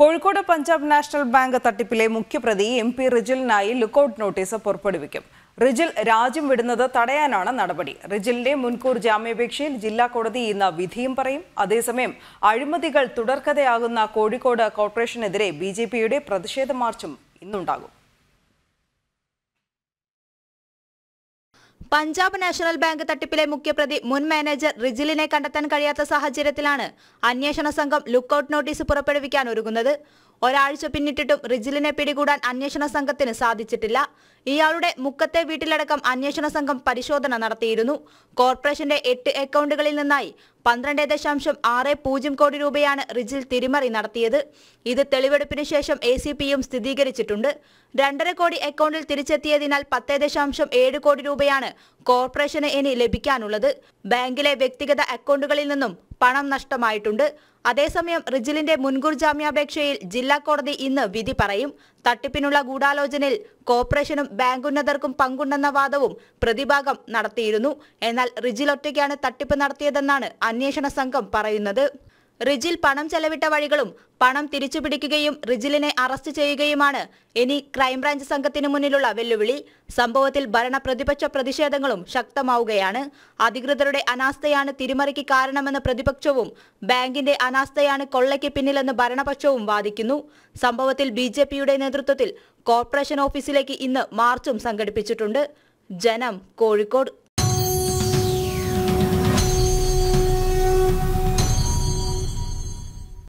Kozhikode Punjab national bank തട്ടിപ്പിലെ മുഖ്യപ്രതി M P റിജിലിനായി ലുക്കൌട്ട് നോട്ടീസ് പുറപ്പെടുവിക്കും റിജിൽ രാജ്യം വിടുന്നത് തടയാനാണ് നടപടി റിജിലിന്റെ മുൻകൂർ ജാമ്യാപേക്ഷയിൽ ജില്ലാ കോടതി ഇന്ന് വിധിയും പറയും അതേസമയം അഴിമതികൾ തുടർക്കഥയാകുന്ന കോഴിക്കോട് കോർപ്പറേഷനെതിരെ ബി പ്രതിഷേധ മാർച്ചും ഇന്നുണ്ടാകും പഞ്ചാബ് നാഷണൽ ബാങ്ക് തട്ടിപ്പിലെ മുഖ്യപ്രതി മുൻ മാനേജർ റിജിലിനെ കണ്ടെത്താൻ കഴിയാത്ത സാഹചര്യത്തിലാണ് അന്വേഷണ സംഘം ഔട്ട് നോട്ടീസ് പുറപ്പെടുവിക്കാൻ ഒരുങ്ങുന്നത് ഒരാഴ്ച പിന്നിട്ടിട്ടും റിജിലിനെ പിടികൂടാൻ അന്വേഷണ സംഘത്തിന് സാധിച്ചിട്ടില്ല ഇയാളുടെ മുക്കത്തെ വീട്ടിലടക്കം അന്വേഷണ സംഘം പരിശോധന നടത്തിയിരുന്നു കോർപ്പറേഷന്റെ എട്ട് അക്കൗണ്ടുകളിൽ നിന്നായി പന്ത്രണ്ട് ദശാംശം ആറ് പൂജ്യം കോടി രൂപയാണ് റിജിൽ തിരിമറി നടത്തിയത് ഇത് തെളിവെടുപ്പിന് ശേഷം എ സി പിയും സ്ഥിരീകരിച്ചിട്ടുണ്ട് രണ്ടര കോടി അക്കൗണ്ടിൽ തിരിച്ചെത്തിയതിനാൽ പത്ത് ദശാംശം ഏഴ് കോടി രൂപയാണ് കോർപ്പറേഷന് ഇനി ലഭിക്കാനുള്ളത് ബാങ്കിലെ വ്യക്തിഗത അക്കൗണ്ടുകളിൽ നിന്നും പണം നഷ്ടമായിട്ടുണ്ട് അതേസമയം റിജിലിന്റെ മുൻകൂർ ജാമ്യാപേക്ഷയിൽ ജില്ലാ കോടതി ഇന്ന് വിധി പറയും തട്ടിപ്പിനുള്ള ഗൂഢാലോചനയിൽ കോർപ്പറേഷനും ബാങ്കുന്നതർക്കും പങ്കുണ്ടെന്ന വാദവും പ്രതിഭാഗം നടത്തിയിരുന്നു എന്നാൽ റിജിൽ ഒറ്റയ്ക്കാണ് തട്ടിപ്പ് നടത്തിയതെന്നാണ് അന്വേഷണ സംഘം പറയുന്നത് റിജിൽ പണം ചെലവിട്ട വഴികളും പണം തിരിച്ചുപിടിക്കുകയും റിജിലിനെ അറസ്റ്റ് ചെയ്യുകയുമാണ് ഇനി ക്രൈംബ്രാഞ്ച് സംഘത്തിനു മുന്നിലുള്ള വെല്ലുവിളി സംഭവത്തിൽ ഭരണ പ്രതിപക്ഷ പ്രതിഷേധങ്ങളും ശക്തമാവുകയാണ് അധികൃതരുടെ അനാസ്ഥയാണ് തിരിമറിക്ക് കാരണമെന്ന് പ്രതിപക്ഷവും ബാങ്കിന്റെ അനാസ്ഥയാണ് കൊള്ളയ്ക്ക് പിന്നിലെന്ന് ഭരണപക്ഷവും വാദിക്കുന്നു സംഭവത്തിൽ ബി നേതൃത്വത്തിൽ കോർപ്പറേഷൻ ഓഫീസിലേക്ക് ഇന്ന് മാർച്ചും സംഘടിപ്പിച്ചിട്ടുണ്ട് ജനം കോഴിക്കോട്